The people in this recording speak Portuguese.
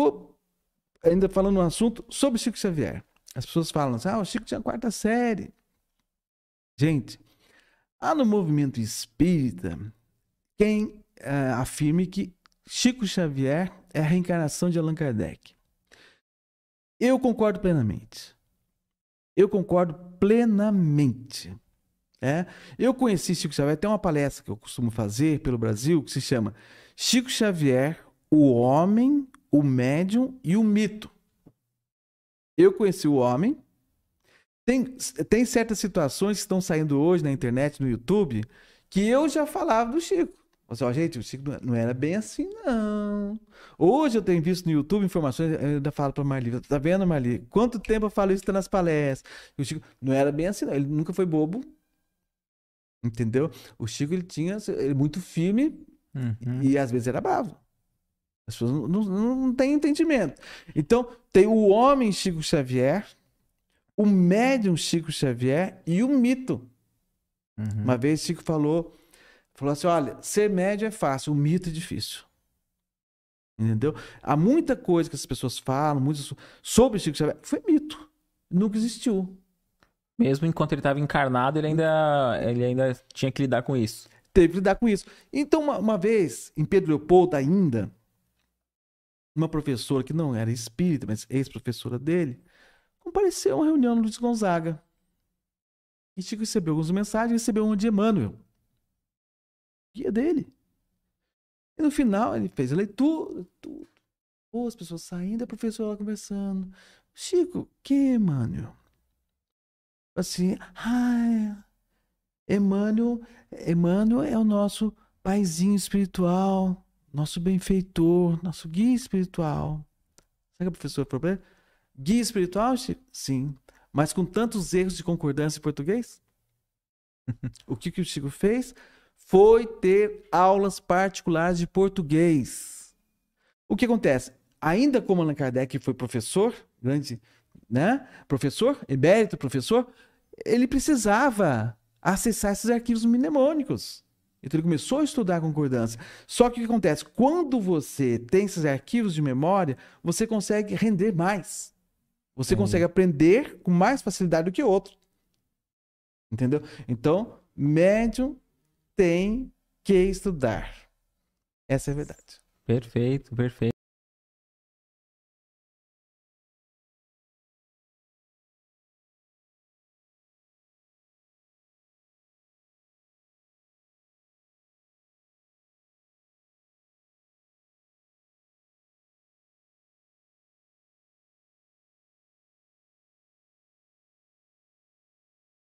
Pô, ainda falando um assunto sobre Chico Xavier. As pessoas falam assim: ah, o Chico tinha quarta série. Gente, há no movimento espírita quem uh, afirme que Chico Xavier é a reencarnação de Allan Kardec. Eu concordo plenamente. Eu concordo plenamente. É? Eu conheci Chico Xavier, tem uma palestra que eu costumo fazer pelo Brasil que se chama Chico Xavier, o homem o médium e o mito. Eu conheci o homem. Tem, tem certas situações que estão saindo hoje na internet, no YouTube, que eu já falava do Chico. Mas, ó, gente, o Chico não era bem assim, não. Hoje eu tenho visto no YouTube informações, eu ainda falo pra Marli, tá vendo, Marli? Quanto tempo eu falo isso nas palestras? O Chico não era bem assim, não. Ele nunca foi bobo. Entendeu? O Chico, ele tinha, ele é muito firme uhum. e às vezes era bravo. As pessoas não, não, não têm entendimento. Então, tem o homem Chico Xavier, o médium Chico Xavier e o mito. Uhum. Uma vez Chico falou, falou assim: olha, ser médio é fácil, o mito é difícil. Entendeu? Há muita coisa que as pessoas falam, muitas sobre Chico Xavier, foi mito. Nunca existiu. Mesmo enquanto ele estava encarnado, ele ainda, ele ainda tinha que lidar com isso. Teve que lidar com isso. Então, uma, uma vez, em Pedro Leopoldo ainda, uma professora que não era espírita, mas ex-professora dele, compareceu a uma reunião no Luiz Gonzaga. E Chico recebeu algumas mensagens e recebeu uma de Emmanuel. Guia é dele. E no final ele fez a leitura, tudo. Pô, as pessoas saindo, a professora lá conversando. Chico, que Emmanuel? Assim, ah, Emmanuel, Emmanuel é o nosso paizinho espiritual nosso benfeitor, nosso guia espiritual. Será que professor falou problema? Guia espiritual? Sim. Mas com tantos erros de concordância em português? o que, que o Chico fez? Foi ter aulas particulares de português. O que acontece? Ainda como Allan Kardec foi professor, grande, né? Professor, emérito professor, ele precisava acessar esses arquivos mnemônicos. Então ele começou a estudar concordância. Só que o que acontece? Quando você tem esses arquivos de memória, você consegue render mais. Você uhum. consegue aprender com mais facilidade do que outro. Entendeu? Então, médium tem que estudar. Essa é a verdade. Perfeito, perfeito.